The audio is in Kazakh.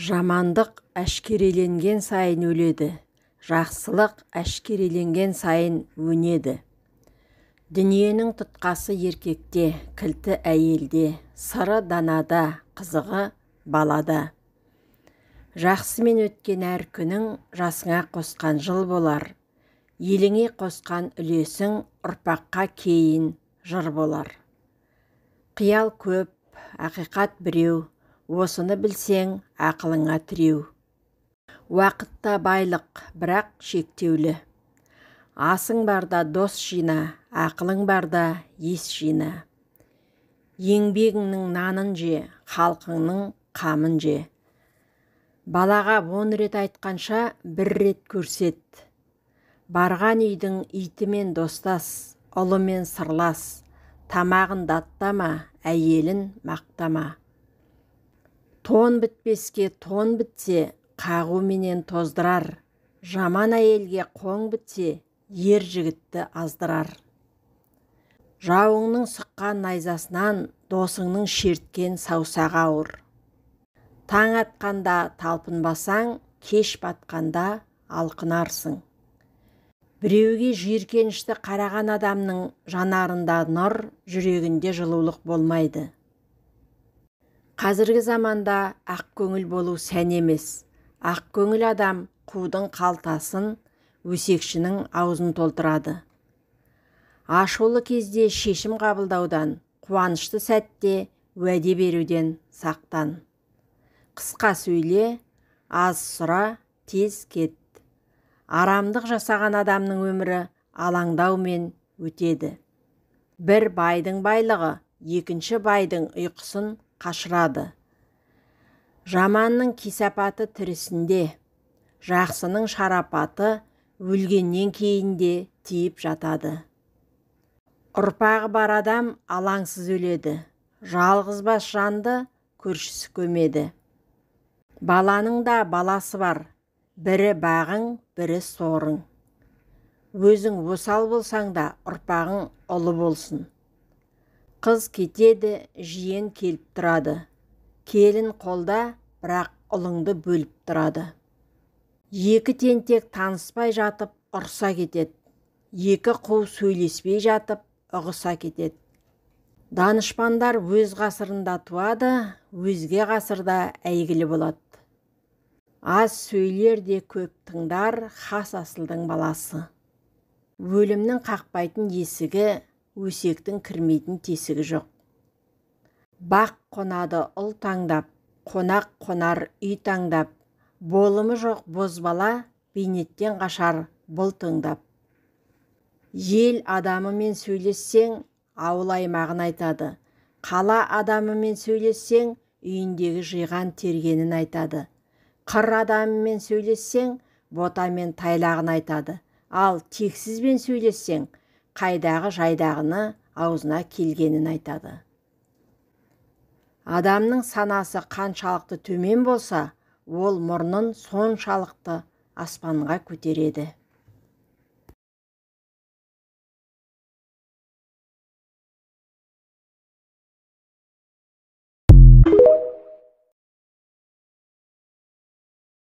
жамандық әшкереленген сайын өледі жақсылық әшкереленген сайын өнеді дүниенің тұтқасы еркекте кілті әйелде сыры данада қызығы балада жақсымен өткен әр күнің жасыңа қосқан жыл болар еліңе қосқан үлесің ұрпаққа кейін жыр болар қиял көп ақиқат біреу осыны білсең ақылыңа тіреу уақытта байлық бірақ шектеулі асың барда дос жина ақылың барда ес жина еңбегіңнің нанын же халқыңның қамын же балаға он рет айтқанша бір рет көрсет барған үйдің итімен достас ұлымен сырлас тамағын даттама әйелін мақтама тон бітпеске тон бітсе менен тоздырар жаман әйелге қоң бітсе ер жігітті аздырар жауыңның сыққан найзасынан досыңның шерткен саусағы ауыр таң атқанда талпынбасаң кеш батқанда алқынарсың біреуге жиіркенішті қараған адамның жанарында нұр жүрегінде жылулық болмайды қазіргі заманда ақ көңіл болу сән емес Ақ көңіл адам қудың қалтасын өсекшінің аузын толтырады ашулы кезде шешім қабылдаудан қуанышты сәтте уәде беруден сақтан қысқа сөйле аз сұра тез кет арамдық жасаған адамның өмірі алаңдаумен өтеді бір байдың байлығы екінші байдың ұйқысын қашырады жаманның кесапаты тірісінде жақсының шарапаты өлгеннен кейін де тиіп жатады ұрпағы бар адам алаңсыз өледі жалғызбас жанды көршісі көмеді баланың да баласы бар бірі бағың бірі сорың өзің осал болсаң да ұрпағың ұлы болсын қыз кетеді жиен келіп тұрады келін қолда бірақ ұлыңды бөліп тұрады екі тентек таныспай жатып ұрса кетеді екі қу сөйлеспей жатып ұғыса кетеді данышпандар өз ғасырында туады өзге ғасырда әйгілі болады аз сөйлер де көп тыңдар хас асылдың баласы өлімнің қақпайтын есігі өсектің кірмейтін тесігі жоқ бақ қонады ұл таңдап қонақ қонар үй таңдап болымы жоқ бозбала бейнеттен қашар бұл тыңдап ел адамымен сөйлессең ауыл аймағын айтады қала адамымен сөйлессең үйіндегі жиған тергенін айтады қыр адамымен сөйлессең бота мен тайлағын айтады ал тексізбен сөйлессең қайдағы жайдағыны аузына келгенін айтады адамның санасы қаншалықты төмен болса ол мұрнын соншалықты аспанға көтереді